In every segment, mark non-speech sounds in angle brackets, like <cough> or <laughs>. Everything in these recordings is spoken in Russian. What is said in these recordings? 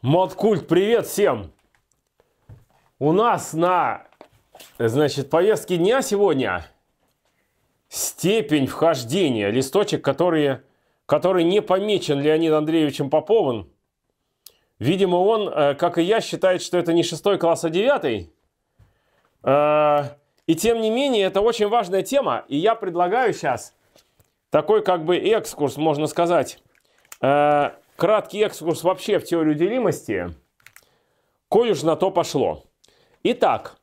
Модкульт, привет всем! У нас на, значит, повестке дня сегодня степень вхождения. Листочек, который, который не помечен Леонид Андреевичем Поповым. Видимо, он, э, как и я, считает, что это не шестой класс, а девятый. Э, и тем не менее, это очень важная тема. И я предлагаю сейчас такой как бы экскурс, можно сказать, э, краткий экскурс вообще в теорию делимости, коль уж на то пошло. Итак,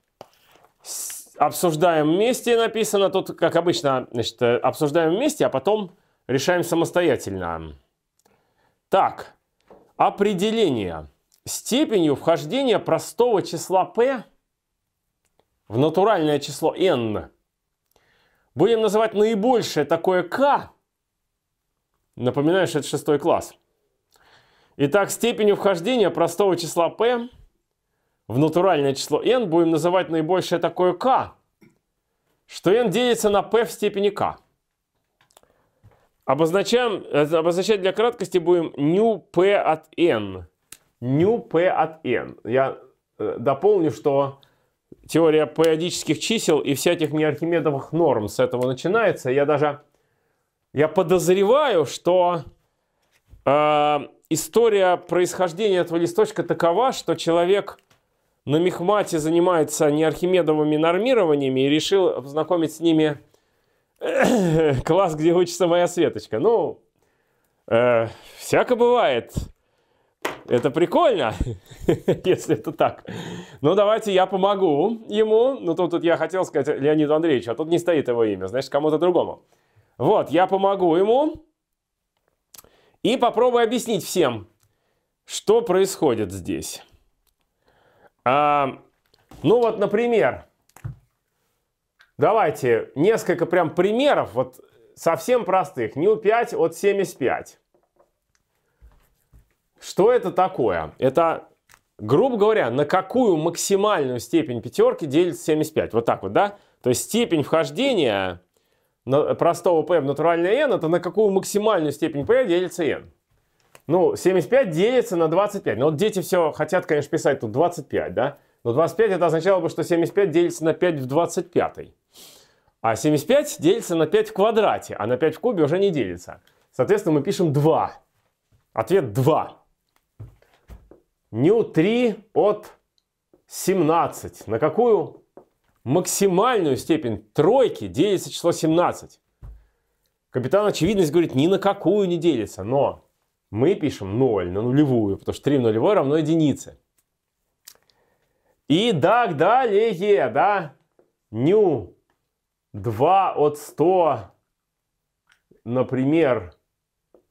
обсуждаем вместе, написано тут, как обычно, значит, э, обсуждаем вместе, а потом решаем самостоятельно. Так, определение. Степенью вхождения простого числа p в натуральное число n будем называть наибольшее такое k, напоминаю, что это шестой класс – Итак, степенью вхождения простого числа p в натуральное число n будем называть наибольшее такое k, что n делится на p в степени k. Обозначаем, э, обозначать для краткости будем nu p от n. Nu p от n. Я э, дополню, что теория периодических чисел и всяких неархимедовых норм с этого начинается. Я даже я подозреваю, что э, история происхождения этого листочка такова, что человек на мехмате занимается не архимедовыми нормированиями и решил познакомить с ними <coughs> класс, где учится моя Светочка. Ну, э, всяко бывает. Это прикольно, <laughs> если это так. Ну, давайте я помогу ему. Ну, тут, тут я хотел сказать Леониду Андреевичу, а тут не стоит его имя, значит, кому-то другому. Вот, я помогу ему. И попробую объяснить всем, что происходит здесь. А, ну вот, например, давайте несколько прям примеров, вот совсем простых. Ню 5 от 75. Что это такое? Это, грубо говоря, на какую максимальную степень пятерки делится 75. Вот так вот, да? То есть степень вхождения простого p натуральное n, это на какую максимальную степень p делится n? Ну, 75 делится на 25. Но ну, вот дети все хотят, конечно, писать тут 25, да? Но 25 это означало бы, что 75 делится на 5 в 25. А 75 делится на 5 в квадрате, а на 5 в кубе уже не делится. Соответственно, мы пишем 2. Ответ 2. Ню 3 от 17. На какую максимальную степень тройки делится число 17. Капитан очевидность говорит, ни на какую не делится, но мы пишем 0 на нулевую, потому что 3 в нулевой равно единице. И так далее, да? Ню 2 от 100, например,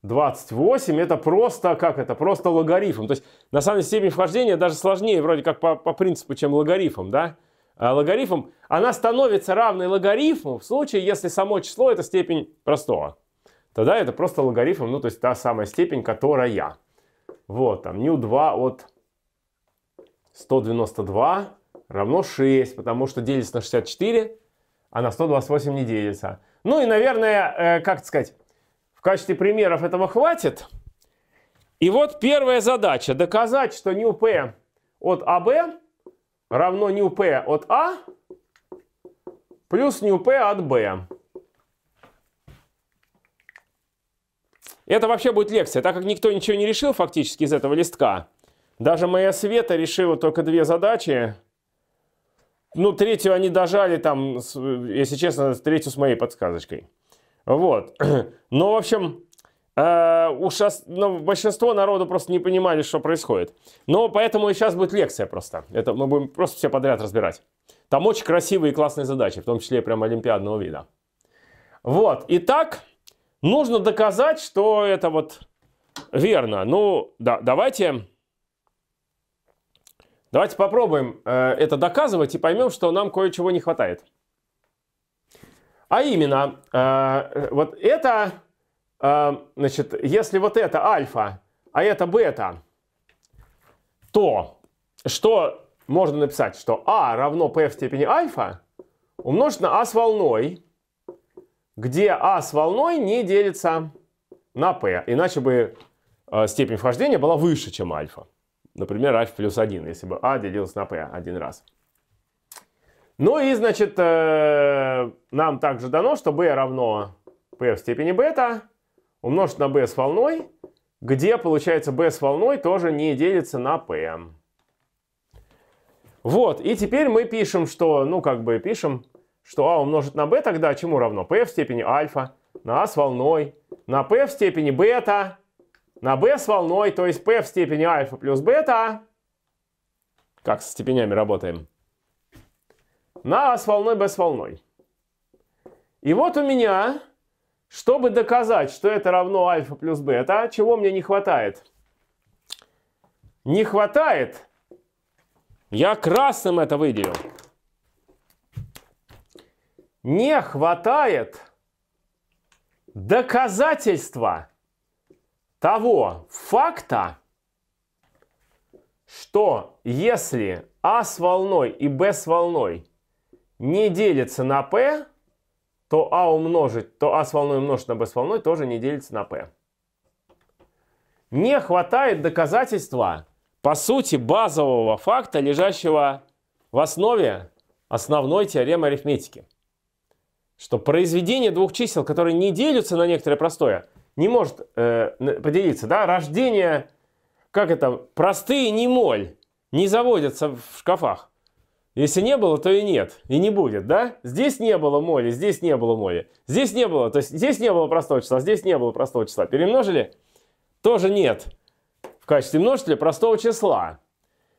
28, это просто, как это, просто логарифм. То есть, на самом деле, степень вхождения даже сложнее вроде как по, по принципу, чем логарифм, да? Э, логарифм, она становится равной логарифму в случае, если само число это степень простого. Тогда это просто логарифм, ну то есть та самая степень, которая. Вот там ню2 от 192 равно 6, потому что делится на 64, а на 128 не делится. Ну и, наверное, э, как сказать, в качестве примеров этого хватит. И вот первая задача. Доказать, что ню p от АБ равно ню P от А плюс ню P от Б. Это вообще будет лекция, так как никто ничего не решил фактически из этого листка. Даже моя Света решила только две задачи. Ну, третью они дожали там, если честно, третью с моей подсказочкой. Вот. <clears throat> Но, в общем, э, ушас... ну, большинство народу просто не понимали, что происходит. Но поэтому и сейчас будет лекция просто. Это мы будем просто все подряд разбирать. Там очень красивые и классные задачи, в том числе прям олимпиадного вида. Вот, итак, нужно доказать, что это вот верно. Ну, да, давайте... Давайте попробуем э, это доказывать и поймем, что нам кое-чего не хватает. А именно, э, вот это а, значит, если вот это альфа, а это бета, то что можно написать? Что А равно P в степени альфа умножить на А с волной, где А с волной не делится на P. Иначе бы а, степень вхождения была выше, чем альфа. Например, альфа плюс 1, если бы А делилось на P один раз. Ну и, значит, э, нам также дано, что B равно P в степени бета, умножить на b с волной, где, получается, b с волной тоже не делится на p. Вот, и теперь мы пишем, что, ну, как бы пишем, что а умножить на b тогда чему равно? p в степени альфа на а с волной, на p в степени бета, на b с волной, то есть p в степени альфа плюс бета. Как со степенями работаем? На а с волной, b с волной. И вот у меня чтобы доказать, что это равно альфа плюс бета, чего мне не хватает? Не хватает, я красным это выделил, не хватает доказательства того факта, что если А с волной и Б с волной не делятся на п то А умножить, то А с волной умножить на б с волной тоже не делится на п Не хватает доказательства, по сути, базового факта, лежащего в основе основной теоремы арифметики. Что произведение двух чисел, которые не делятся на некоторое простое, не может э, поделиться. Да? Рождение, как это, простые не моль не заводятся в шкафах. Если не было, то и нет, и не будет, да? Здесь не было моли, здесь не было моли. Здесь не было, то есть здесь не было простого числа, здесь не было простого числа. Перемножили? Тоже нет. В качестве множителя простого числа.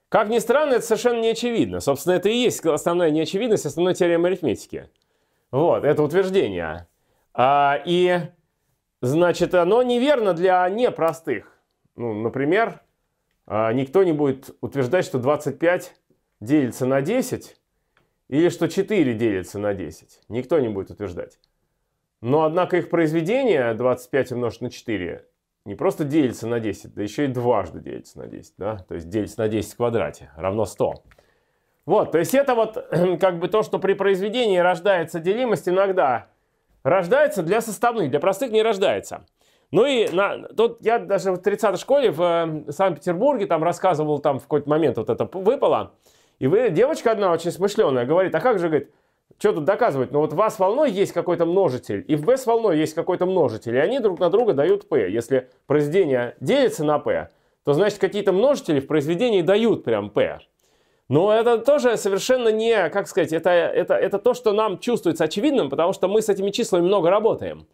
Как ни странно, это совершенно не очевидно. Собственно, это и есть основная неочевидность основной теоремы арифметики. Вот, это утверждение. А, и, значит, оно неверно для непростых. Ну, например, а, никто не будет утверждать, что 25 делится на 10 или что 4 делится на 10. Никто не будет утверждать. Но, однако, их произведение 25 умножить на 4 не просто делится на 10, да еще и дважды делится на 10. Да? То есть делится на 10 в квадрате равно 100. Вот, то есть это вот <clears throat> как бы то, что при произведении рождается делимость иногда. Рождается для составных, для простых не рождается. Ну и на, тут я даже в 30-й школе в э, Санкт-Петербурге там рассказывал, там в какой-то момент вот это выпало. И вы, девочка одна очень смышленая говорит, а как же, говорит, что тут доказывать? Ну вот в А с волной есть какой-то множитель, и в с волной есть какой-то множитель, и они друг на друга дают P. Если произведение делится на P, то значит какие-то множители в произведении дают прям P. Но это тоже совершенно не, как сказать, это, это, это то, что нам чувствуется очевидным, потому что мы с этими числами много работаем.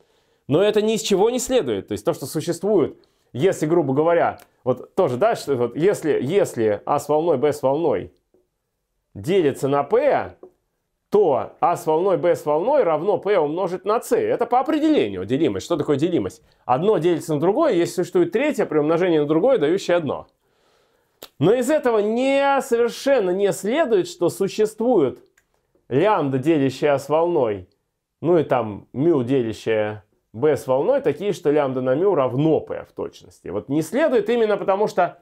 Но это ни из чего не следует. То есть то, что существует, если, грубо говоря, вот тоже, да, что, вот, если, если А с волной, Б с волной, делится на P, то А с волной, b с волной равно P умножить на c. Это по определению делимость. Что такое делимость? Одно делится на другое, если существует третье при умножении на другое, дающее одно. Но из этого не, совершенно не следует, что существует лямбда, делящая А с волной, ну и там мю, делящая b с волной такие, что лямбда на мю равно p в точности. Вот не следует именно потому, что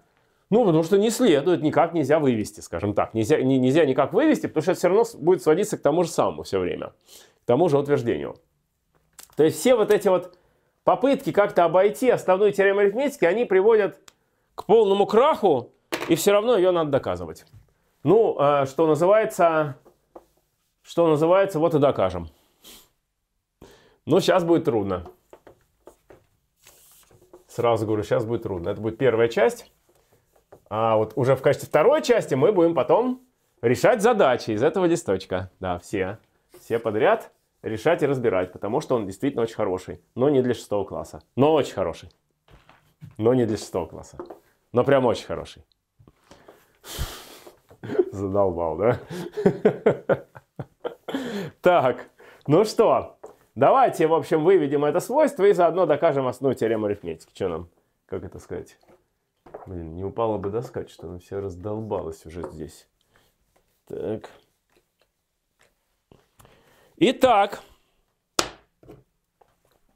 ну, потому что не следует, никак нельзя вывести, скажем так. Нельзя, не, нельзя никак вывести, потому что это все равно будет сводиться к тому же самому все время. К тому же утверждению. То есть все вот эти вот попытки как-то обойти основную теорему арифметики, они приводят к полному краху, и все равно ее надо доказывать. Ну, э, что называется, что называется, вот и докажем. Ну, сейчас будет трудно. Сразу говорю, сейчас будет трудно. Это будет первая часть. А вот уже в качестве второй части мы будем потом решать задачи из этого листочка. Да, все. Все подряд решать и разбирать, потому что он действительно очень хороший. Но не для шестого класса. Но очень хороший. Но не для шестого класса. Но прям очень хороший. <laughs> Задолбал, да? <laughs> Так, ну что, давайте, в общем, выведем это свойство и заодно докажем основную теорему арифметики. Что нам, как это сказать? Блин, не упала бы доска, что она вся раздолбалась уже здесь. Так. Итак,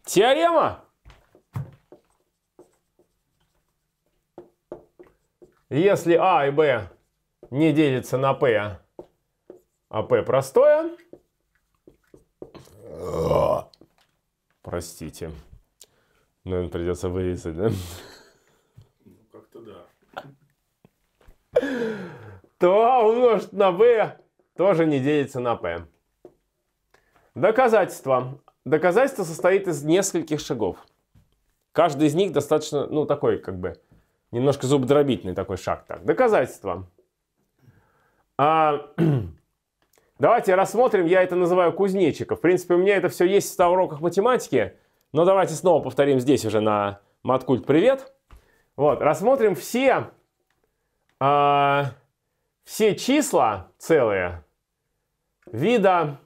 теорема. Если А и Б не делятся на P, а P простое, простите, наверное, придется вырезать, да? то А ну, умножить на b тоже не делится на p. Доказательство. Доказательство состоит из нескольких шагов. Каждый из них достаточно, ну, такой, как бы, немножко зубодробительный такой шаг. Так, доказательство. А, <clears throat> давайте рассмотрим, я это называю кузнечика. В принципе, у меня это все есть в 100 уроках математики, но давайте снова повторим здесь уже на Маткульт «Привет». Вот, рассмотрим все э, все числа целые вида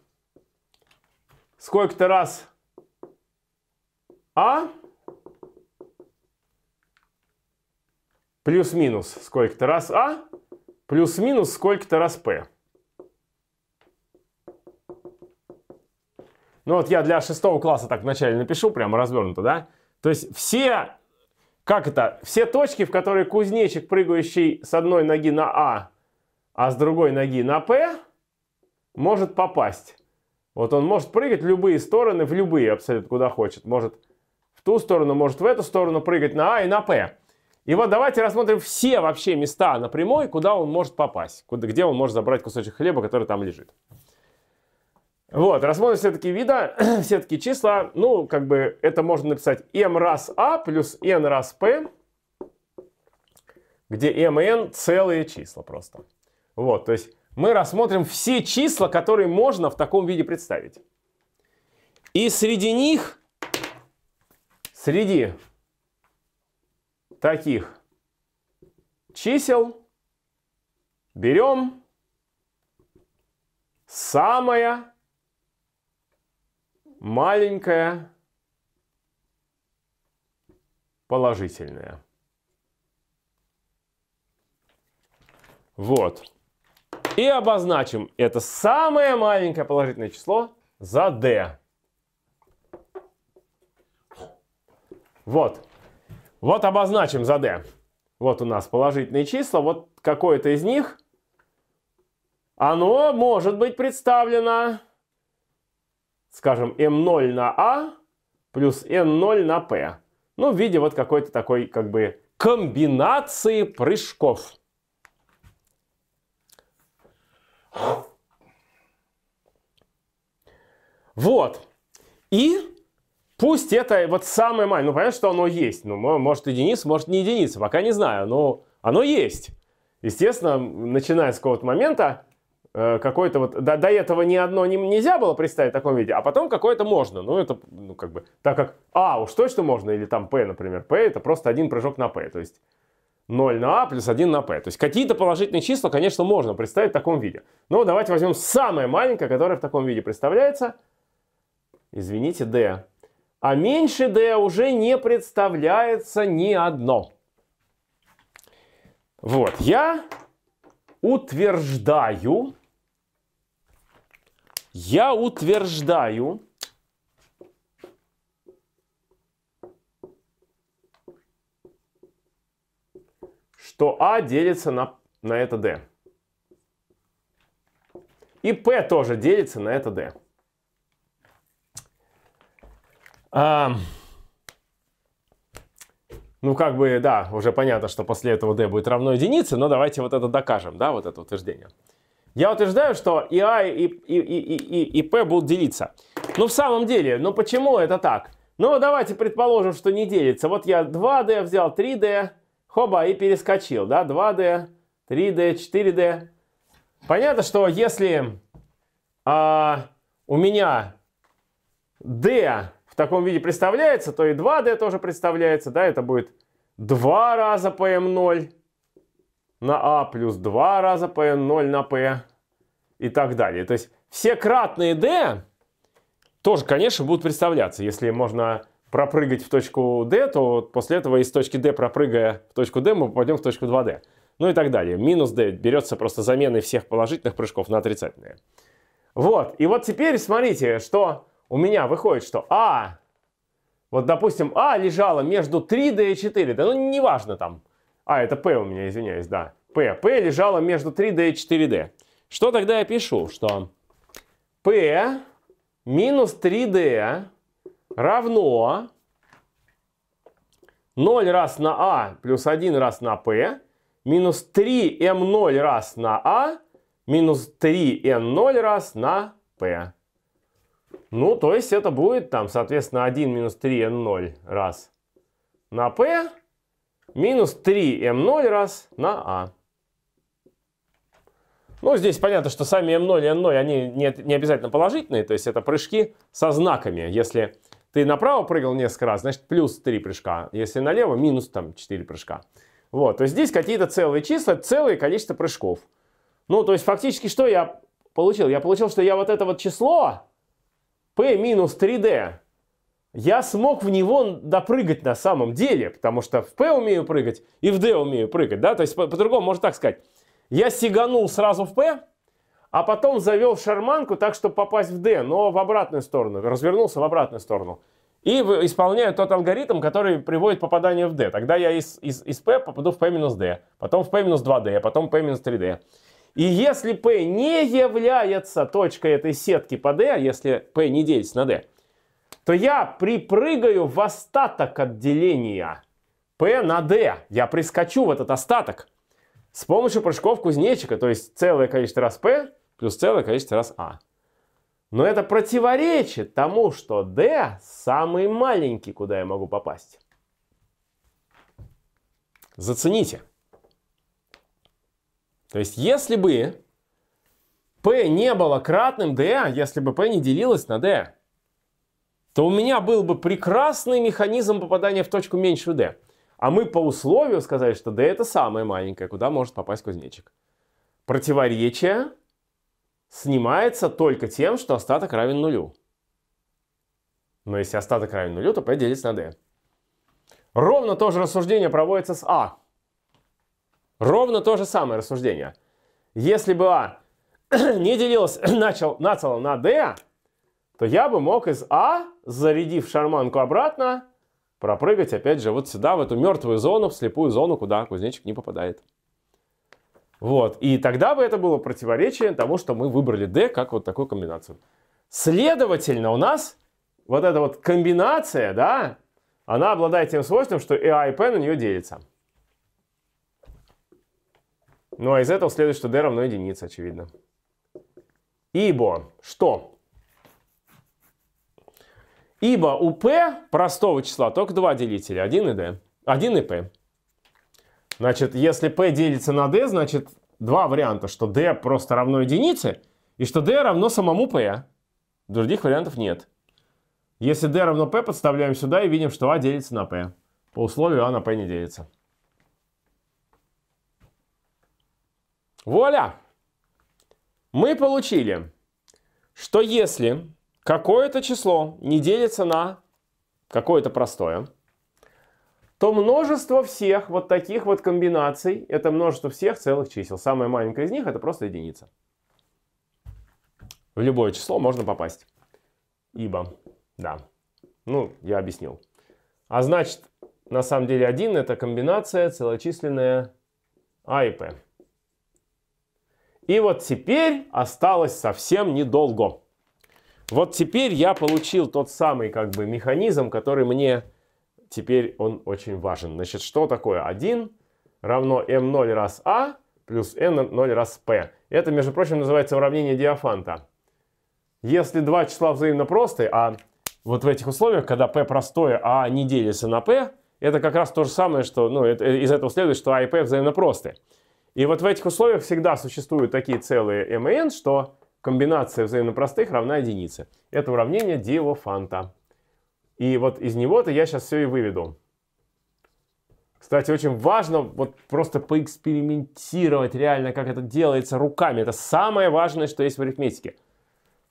сколько-то раз а плюс-минус сколько-то раз а плюс-минус сколько-то раз п. Ну вот я для шестого класса так вначале напишу, прямо развернуто, да? То есть все как это? Все точки, в которые кузнечик, прыгающий с одной ноги на А, а с другой ноги на П, может попасть. Вот он может прыгать в любые стороны, в любые абсолютно, куда хочет. Может в ту сторону, может в эту сторону прыгать на А и на П. И вот давайте рассмотрим все вообще места на прямой, куда он может попасть, куда, где он может забрать кусочек хлеба, который там лежит. Вот, рассмотрим все-таки вида, <clears throat> все-таки числа. Ну, как бы это можно написать m раз a а» плюс n раз p, где m и n целые числа просто. Вот, то есть мы рассмотрим все числа, которые можно в таком виде представить. И среди них, среди таких чисел берем самое маленькое, положительное. Вот. И обозначим это самое маленькое положительное число за d. Вот. Вот обозначим за d. Вот у нас положительные числа. Вот какое-то из них, оно может быть представлено скажем, m0 на a а плюс n0 на p. Ну, в виде вот какой-то такой, как бы, комбинации прыжков. Вот. И пусть это вот самое маленькое. Ну, понятно, что оно есть. Ну, может, единица, может, не единица. Пока не знаю, но оно есть. Естественно, начиная с какого-то момента, Э, какой-то вот... До, до этого ни одно не, нельзя было представить в таком виде, а потом какое-то можно. Ну, это, ну, как бы... Так как А уж точно можно, или там п, например. п это просто один прыжок на п, то есть 0 на А плюс 1 на п, То есть какие-то положительные числа, конечно, можно представить в таком виде. Но давайте возьмем самое маленькое, которое в таком виде представляется. Извините, D. А меньше D уже не представляется ни одно. Вот, я утверждаю, я утверждаю, что А делится на, на это D. И P тоже делится на это D. А, ну, как бы, да, уже понятно, что после этого D будет равно единице, но давайте вот это докажем, да, вот это утверждение. Я утверждаю, что и А, и, и, и, и, и П будут делиться. Ну в самом деле, ну почему это так? Ну, давайте предположим, что не делится. Вот я 2D взял, 3D, хоба, и перескочил, да, 2D, 3D, 4D. Понятно, что если а, у меня D в таком виде представляется, то и 2D тоже представляется, да, это будет 2 раза PM0 на А плюс 2 раза P, 0 на P и так далее. То есть все кратные D тоже, конечно, будут представляться. Если можно пропрыгать в точку D, то после этого из точки D, пропрыгая в точку D, мы попадем в точку 2D. Ну и так далее. Минус D берется просто заменой всех положительных прыжков на отрицательные. Вот. И вот теперь смотрите, что у меня выходит, что А, вот допустим, А лежала между 3D и 4D, ну неважно там, а, это P у меня, извиняюсь, да. P. P лежало между 3D и 4D. Что тогда я пишу? Что P минус 3D равно 0 раз на А плюс 1 раз на P минус 3m0 раз на А минус 3n0 раз на P. Ну, то есть это будет там, соответственно, 1 минус 3n0 раз на P минус 3m0 раз на а. Ну, здесь понятно, что сами m0 и n0, они не, не обязательно положительные, то есть это прыжки со знаками. Если ты направо прыгал несколько раз, значит плюс 3 прыжка. Если налево, минус там 4 прыжка. Вот, то есть здесь какие-то целые числа, целое количество прыжков. Ну, то есть фактически что я получил? Я получил, что я вот это вот число p минус 3d я смог в него допрыгать на самом деле, потому что в P умею прыгать и в D умею прыгать, да, то есть по-другому по можно так сказать. Я сиганул сразу в P, а потом завел шарманку так, чтобы попасть в D, но в обратную сторону, развернулся в обратную сторону. И исполняю тот алгоритм, который приводит попадание в D. Тогда я из, из, из P попаду в P-D, потом в P-2D, потом в P-3D. И если P не является точкой этой сетки по D, если P не делится на D, то я припрыгаю в остаток отделения P на D. Я прискочу в этот остаток с помощью прыжков кузнечика, то есть целое количество раз P плюс целое количество раз A. А. Но это противоречит тому, что D самый маленький, куда я могу попасть. Зацените. То есть, если бы P не было кратным D, если бы P не делилось на D, то у меня был бы прекрасный механизм попадания в точку меньше d. А мы по условию сказали, что d это самое маленькое, куда может попасть кузнечик. Противоречие снимается только тем, что остаток равен нулю. Но если остаток равен нулю, то p делится на d. Ровно то же рассуждение проводится с а. Ровно то же самое рассуждение. Если бы а <coughs> не делилось <coughs> начал, нацело на d, то я бы мог из А, зарядив шарманку обратно, пропрыгать опять же вот сюда, в эту мертвую зону, в слепую зону, куда кузнечик не попадает. Вот, и тогда бы это было противоречие тому, что мы выбрали D как вот такую комбинацию. Следовательно, у нас вот эта вот комбинация, да, она обладает тем свойством, что и А и P на нее делятся. Ну а из этого следует, что D равно единице, очевидно. Ибо что? Ибо у p простого числа только два делителя, 1 и d, 1 и p. Значит, если p делится на d, значит два варианта, что d просто равно единице, и что d равно самому p. Других вариантов нет. Если d равно p, подставляем сюда и видим, что a а делится на p. По условию a а на p не делится. Вуаля! Мы получили, что если какое-то число не делится на какое-то простое, то множество всех вот таких вот комбинаций, это множество всех целых чисел. Самая маленькая из них это просто единица. В любое число можно попасть. Ибо, да, ну, я объяснил. А значит, на самом деле 1 это комбинация целочисленная А и П. И вот теперь осталось совсем недолго. Вот теперь я получил тот самый как бы механизм, который мне теперь он очень важен. Значит, что такое 1 равно m0 раз a плюс n0 раз p. Это, между прочим, называется уравнение диафанта. Если два числа взаимно просты, а вот в этих условиях, когда p простое, а не делится на p, это как раз то же самое, что ну, это, из этого следует, что a и p взаимно просты. И вот в этих условиях всегда существуют такие целые m и n, что комбинация взаимно простых равна единице. Это уравнение Диофанта. И вот из него-то я сейчас все и выведу. Кстати, очень важно вот просто поэкспериментировать реально, как это делается руками. Это самое важное, что есть в арифметике.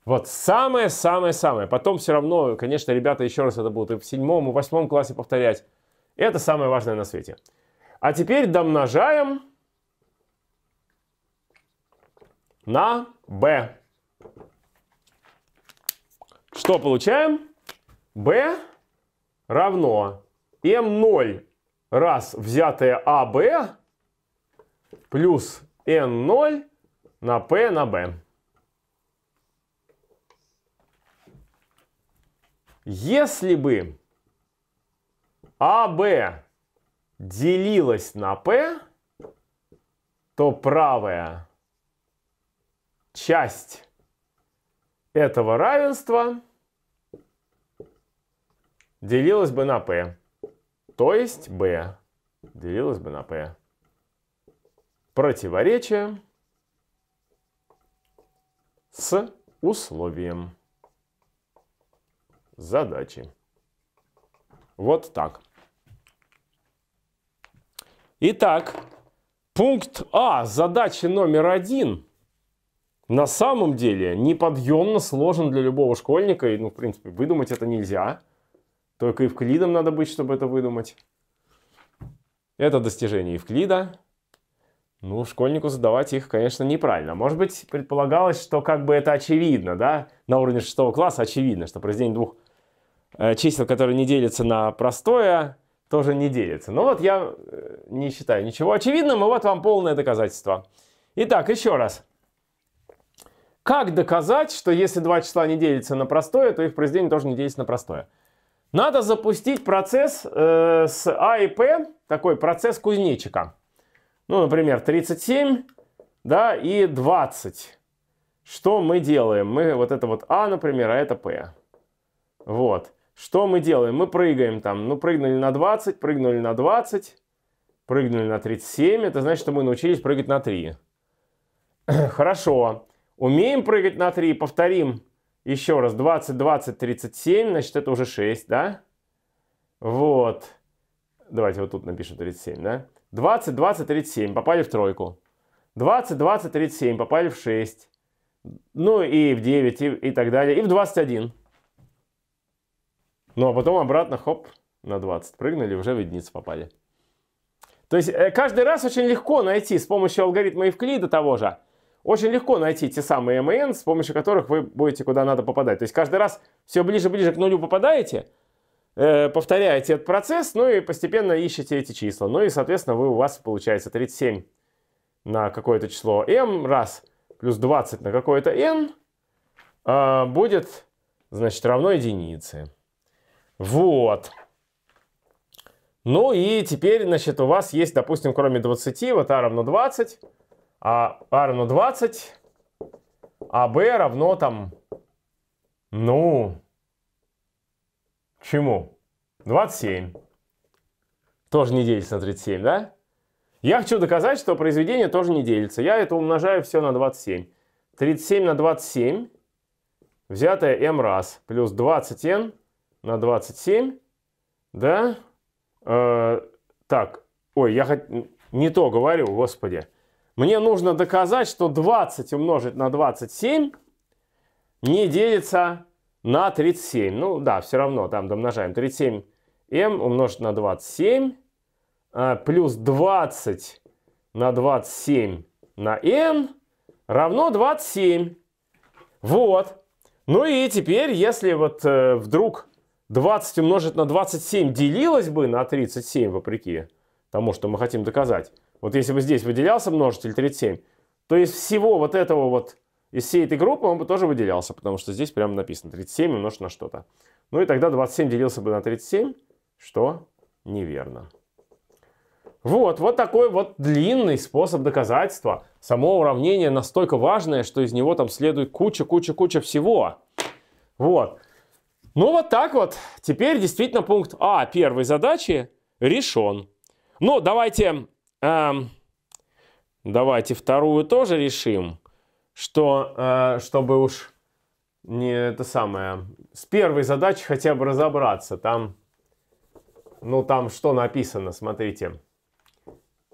Вот самое-самое-самое. Потом все равно, конечно, ребята еще раз это будут и в седьмом, и в восьмом классе повторять. Это самое важное на свете. А теперь домножаем на b. Что получаем? b равно m0 раз взятое ab а плюс n0 на p на b. Если бы AB а делилось на P, то правая часть этого равенства делилось бы на p. То есть b делилось бы на p. Противоречие с условием задачи. Вот так. Итак, пункт А задачи номер один на самом деле неподъемно сложен для любого школьника. И, ну, в принципе, выдумать это нельзя. Только Евклидом надо быть, чтобы это выдумать. Это достижение Евклида. Ну, школьнику задавать их, конечно, неправильно. Может быть, предполагалось, что как бы это очевидно, да? На уровне шестого класса очевидно, что произведение двух э, чисел, которые не делятся на простое, тоже не делится. Но ну вот я э, не считаю ничего очевидным, и вот вам полное доказательство. Итак, еще раз. Как доказать, что если два числа не делятся на простое, то их произведение тоже не делится на простое? Надо запустить процесс э, с А и П, такой процесс кузнечика. Ну, например, 37 да, и 20. Что мы делаем? Мы вот это вот А, например, а это П. Вот. Что мы делаем? Мы прыгаем там. Ну, прыгнули на 20, прыгнули на 20, прыгнули на 37. Это значит, что мы научились прыгать на 3. <clears throat> Хорошо. Умеем прыгать на 3. Повторим еще раз, 20, 20, 37, значит, это уже 6, да? Вот. Давайте вот тут напишем 37, да? 20, 20, 37, попали в тройку. 20, 20, 37, попали в 6. Ну и в 9, и, и так далее. И в 21. Ну а потом обратно, хоп, на 20 прыгнули, уже в единицу попали. То есть э, каждый раз очень легко найти с помощью алгоритма Евклида того же – очень легко найти те самые MN, с помощью которых вы будете куда надо попадать. То есть каждый раз все ближе-ближе к нулю попадаете, э, повторяете этот процесс, ну и постепенно ищете эти числа. Ну и, соответственно, вы, у вас получается 37 на какое-то число m раз плюс 20 на какое-то n э, будет, значит, равно единице. Вот. Ну и теперь, значит, у вас есть, допустим, кроме 20, вот а равно 20, а А равно 20, а b равно там, ну, чему? 27. Тоже не делится на 37, да? Я хочу доказать, что произведение тоже не делится. Я это умножаю все на 27. 37 на 27, взятое m раз, плюс 20n на 27, да? Э, так, ой, я хот... не то говорю, господи. Мне нужно доказать, что 20 умножить на 27 не делится на 37. Ну да, все равно там домножаем. 37m умножить на 27 а, плюс 20 на 27 на n равно 27. Вот. Ну и теперь, если вот э, вдруг 20 умножить на 27 делилось бы на 37, вопреки тому, что мы хотим доказать, вот если бы здесь выделялся множитель 37, то из всего вот этого вот, из всей этой группы он бы тоже выделялся, потому что здесь прямо написано 37 умножить на что-то. Ну и тогда 27 делился бы на 37, что неверно. Вот, вот такой вот длинный способ доказательства. Само уравнение настолько важное, что из него там следует куча-куча-куча всего. Вот. Ну вот так вот. Теперь действительно пункт А первой задачи решен. Ну, давайте а, давайте вторую тоже решим, что, а, чтобы уж не это самое, с первой задачей хотя бы разобраться. Там, ну там что написано, смотрите.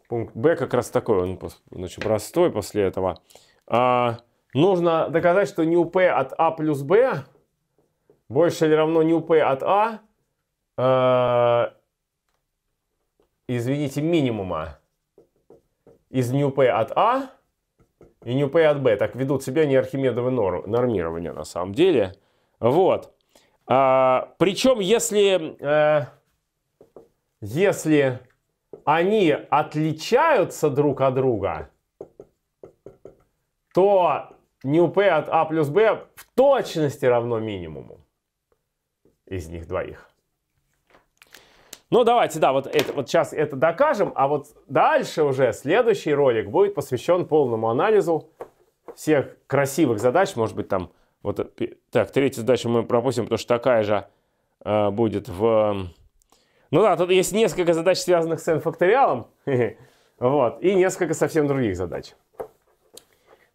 Пункт Б как раз такой, он значит, простой после этого. А, нужно доказать, что не P от А плюс Б больше или равно не P от А, э, извините, минимума из new p от a а и new p от b. Так ведут себя не архимедовы нормирования на самом деле. Вот. А, причем, если, а, если они отличаются друг от друга, то new p от a а плюс b в точности равно минимуму из них двоих. Ну, давайте, да, вот, это, вот сейчас это докажем, а вот дальше уже следующий ролик будет посвящен полному анализу всех красивых задач. Может быть, там, вот, э, так, третью задачу мы пропустим, потому что такая же э, будет в... Эм, ну да, тут есть несколько задач, связанных с n-факториалом, <laughs> вот, и несколько совсем других задач.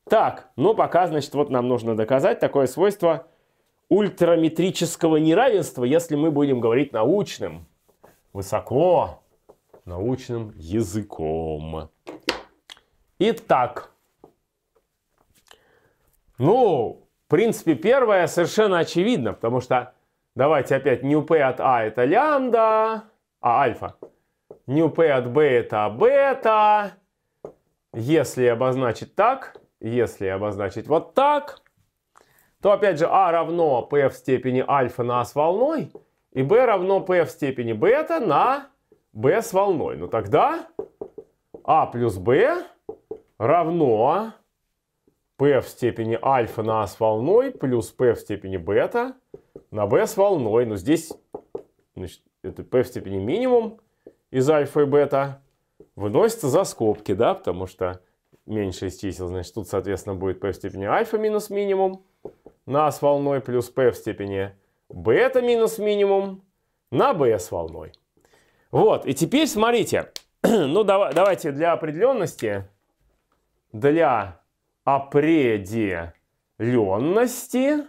Так, ну пока, значит, вот нам нужно доказать такое свойство ультраметрического неравенства, если мы будем говорить научным высоко научным языком. Итак, ну, в принципе, первое совершенно очевидно, потому что давайте опять ню p от а это лямбда, а альфа. Ню p от b это бета. Если обозначить так, если обозначить вот так, то опять же а равно p в степени альфа на а с волной – и b равно p в степени бета на b с волной. Ну тогда а плюс b равно p в степени альфа на а с волной плюс p в степени бета на b с волной. Но ну, здесь значит, это p в степени минимум из альфа и бета выносится за скобки, да, потому что меньше из чисел, значит, тут, соответственно, будет p в степени альфа минус минимум на а с волной плюс p в степени бета минус минимум на b с волной. Вот, и теперь смотрите, <clears throat> ну давай, давайте для определенности, для определенности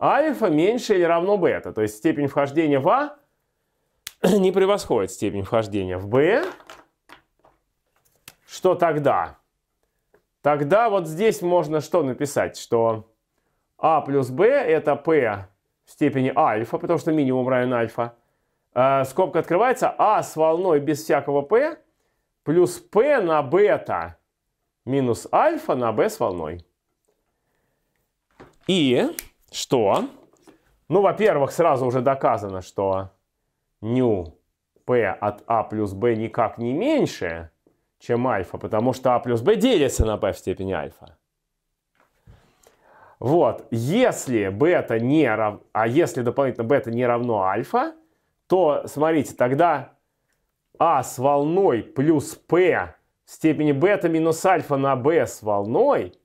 альфа меньше или равно бета. То есть степень вхождения в А <clears throat> не превосходит степень вхождения в Б. Что тогда? Тогда вот здесь можно что написать? Что А плюс Б это п степени альфа, потому что минимум равен альфа. Э, скобка открывается. А с волной без всякого p плюс p на бета минус альфа на b с волной. И что? Ну, во-первых, сразу уже доказано, что ню p от а плюс b никак не меньше, чем альфа, потому что а плюс b делится на b в степени альфа. Вот, если бета не равно, а если дополнительно бета не равно альфа, то, смотрите, тогда а с волной плюс p в степени бета минус альфа на b с волной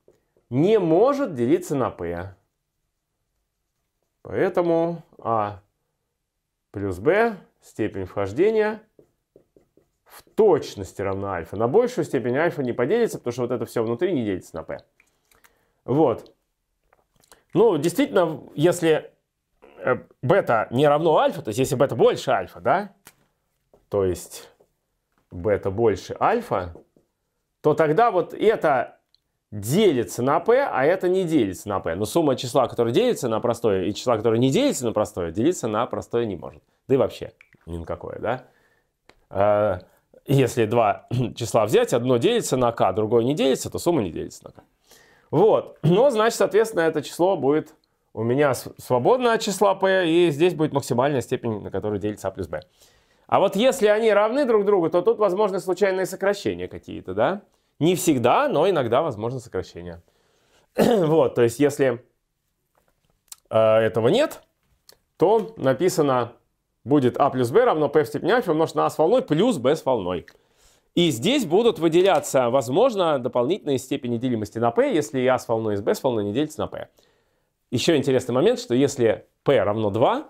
не может делиться на p. Поэтому а плюс b степень вхождения в точности равна альфа. На большую степень альфа не поделится, потому что вот это все внутри не делится на p. Вот. Ну, действительно, если э, бета не равно альфа, то есть если бета больше альфа, да, то есть бета больше альфа, то тогда вот это делится на p, а это не делится на p. Но сумма числа, которое делится на простое, и числа, которое не делится на простое, делиться на простое не может. Да и вообще ни на какое, да? Э, если два <clears throat> числа взять, одно делится на k, другое не делится, то сумма не делится на k. Вот. <clears throat> Но, ну, значит, соответственно, это число будет у меня свободно от числа p, и здесь будет максимальная степень, на которую делится a а плюс b. А вот если они равны друг другу, то тут возможны случайные сокращения какие-то, да? Не всегда, но иногда возможны сокращения. <clears throat> вот, то есть если э, этого нет, то написано будет a а плюс b равно p в степени альфа умножить на a а с волной плюс b с волной. И здесь будут выделяться, возможно, дополнительные степени делимости на p, если А с волной с b с волной не делится на p. Еще интересный момент, что если p равно 2,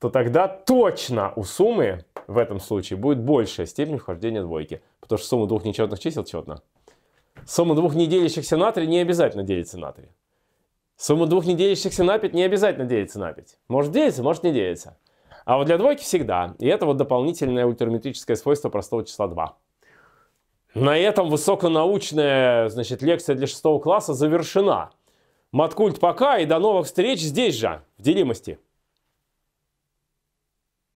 то тогда точно у суммы в этом случае будет большая степень вхождения двойки. Потому что сумма двух нечетных чисел четна. Сумма двух не делящихся на 3 не обязательно делится на 3. Сумма двух не делящихся на 5 не обязательно делится на 5. Может делиться, может не делиться. А вот для двойки всегда. И это вот дополнительное ультраметрическое свойство простого числа 2. На этом высоконаучная значит, лекция для шестого класса завершена. Маткульт пока и до новых встреч здесь же, в делимости.